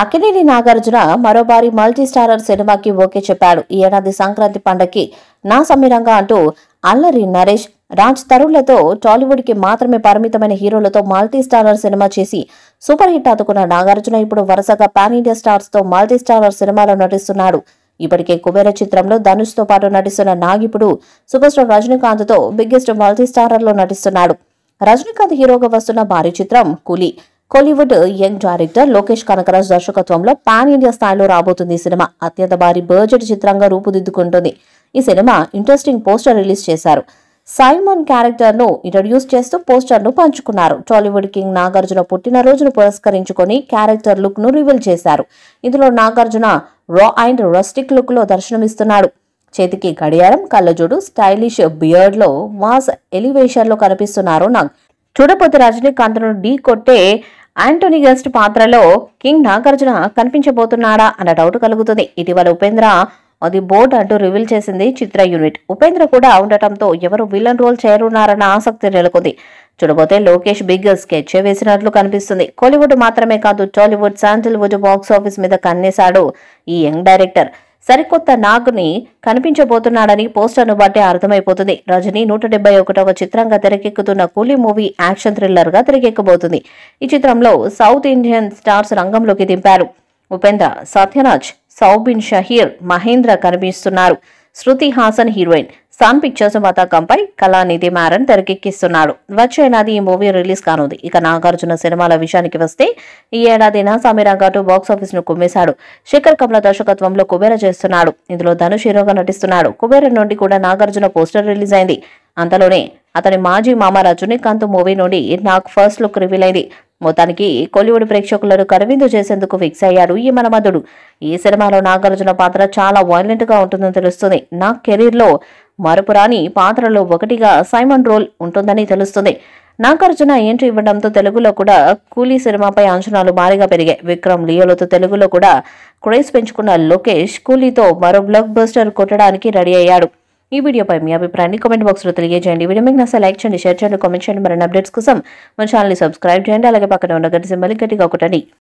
అక్కినేని నాగార్జున మరోబారి మల్టీస్టారర్ సినిమాకి ఓకే చెప్పాడు ఈ ఏడాది సంక్రాంతి పండగకి నా సమీరంగా అంటూ అల్లరి నరేష్ రాజ్ తరుణ్లతో టాలీవుడ్కి మాత్రమే పరిమితమైన హీరోలతో మల్టీస్టారర్ సినిమా చేసి సూపర్ హిట్ అందుకున్న నాగార్జున ఇప్పుడు వరుసగా పాన్ ఇండియా స్టార్స్తో మల్టీస్టారర్ సినిమాలో నటిస్తున్నాడు ఇప్పటికే కుబేర చిత్రంలో ధనుష్తో పాటు నటిస్తున్న నాగిపుడు సూపర్ స్టార్ రజనీకాంత్తో బిగ్గెస్ట్ మల్టీస్టారర్లో నటిస్తున్నాడు రజనీకాంత్ హీరోగా వస్తున్న భారీ చిత్రం కూలీ కోలీవుడ్ యంగ్ డైరెక్టర్ లోకేష్ కనకరాజ్ దర్శకత్వంలో పాన్ ఇండియా స్థాయిలో రాబోతుంది ఈ సినిమా అత్యంత భారీ బడ్జెట్ చిత్రంగా రూపుదిద్దుకుంటుంది ఈ సినిమా ఇంట్రెస్టింగ్ పోస్టర్ రిలీజ్ చేశారు సైమన్ క్యారెక్టర్ను ఇంట్రడ్యూస్ చేస్తూ పోస్టర్ను పంచుకున్నారు టాలీవుడ్ కింగ్ నాగార్జున పుట్టినరోజును పురస్కరించుకొని క్యారెక్టర్ లుక్ను రివీల్ చేశారు ఇందులో నాగార్జున రా అండ్ రస్టిక్ లుక్లో దర్శనమిస్తున్నాడు చేతికి గడియారం కళ్ళజోడు స్టైలిష్ బియర్డ్లో మాస్ ఎలివేషన్లో కనిపిస్తున్నారు నాగ్ చూడపోతే ను ఢీ కొట్టే యాంటోనీ గెస్ట్ పాత్రలో కింగ్ నాగార్జున కనిపించబోతున్నాడా అన్న డౌట్ కలుగుతుంది ఇటీవల ఉపేంద్ర అది బోర్డ్ అంటూ రివీల్ చేసింది చిత్ర యూనిట్ ఉపేంద్ర కూడా ఉండటంతో ఎవరు విలన్ రోల్ చేరున్నారన్న ఆసక్తి నెలకొంది చూడబోతే లోకేష్ బిగ్ స్కెచ్ వేసినట్లు కనిపిస్తుంది కోలీవుడ్ మాత్రమే కాదు టాలీవుడ్ సాంటల్వుడ్ బాక్స్ ఆఫీస్ మీద కన్నేశాడు ఈ యంగ్ డైరెక్టర్ సరికొత్త నాగ్ని కనిపించబోతున్నాడని పోస్టర్ను బట్టే అర్థమైపోతుంది రజనీ నూట డెబ్బై ఒకటవ చిత్రంగా తెరకెక్కుతున్న కూలీ మూవీ యాక్షన్ థ్రిల్లర్ గా తెరకెక్కబోతుంది ఈ చిత్రంలో సౌత్ ఇండియన్ స్టార్స్ రంగంలోకి దింపారు ఉపేంద్ర సత్యరాజ్ సౌబిన్ షహీర్ మహేంద్ర కనిపిస్తున్నారు Shruti Haasan heroine Sun Pictures పతాకంపై కళానిధి మారన్ తెరకెక్కిస్తున్నాడు వచ్చే ఏడాది ఈ మూవీ రిలీజ్ కానుంది ఇక నాగార్జున సినిమాల విషయానికి వస్తే ఈ ఏడాదిన సమీరా ఘాటు బాక్సాఫీస్ ను కుమ్మేశాడు శేఖర్ కమల దర్శకత్వంలో కుబేర చేస్తున్నాడు ఇందులో ధనుష్ హీరోగా నటిస్తున్నాడు కుబేర నుండి కూడా నాగార్జున పోస్టర్ రిలీజ్ అయింది అంతలోనే అతని మాజీ మామ రజనీకాంత్ మూవీ నుండి నాకు ఫస్ట్ లుక్ రివీల్ అయింది మొత్తానికి కోలీవుడ్ ప్రేక్షకులను కరవిందు చేసేందుకు ఫిక్స్ అయ్యారు ఈ మనమధుడు ఈ సినిమాలో నాగార్జున పాత్ర చాలా గా ఉంటుందని తెలుస్తుంది నా కెరీర్లో మరపురాని పాత్రలో ఒకటిగా సైమన్ రోల్ ఉంటుందని తెలుస్తుంది నాగార్జున ఎంట్రీ ఇవ్వడంతో తెలుగులో కూడా కూలీ సినిమాపై అంచనాలు భారీగా పెరిగాయి విక్రమ్ లియోలతో తెలుగులో కూడా క్రేజ్ పెంచుకున్న లోకేష్ కూలీతో మరో బ్లాక్ బస్టర్ కొట్టడానికి రెడీ అయ్యాడు ఈ వీడియోపై మీ అభిప్రాయాన్ని కామెంట్ బాక్స్లో తెలియజేయండి వీడియో మీకు నచ్చ లైక్ చేయండి షేర్ చేయండి కామెంట్ చేయండి మరిన్ని అప్డేట్స్ కోసం మన ఛానల్ని సబ్స్క్రైబ్ చేయండి అలాగే పక్కన ఉన్న గంట సింబల్ గట్టిగా ఒకటండి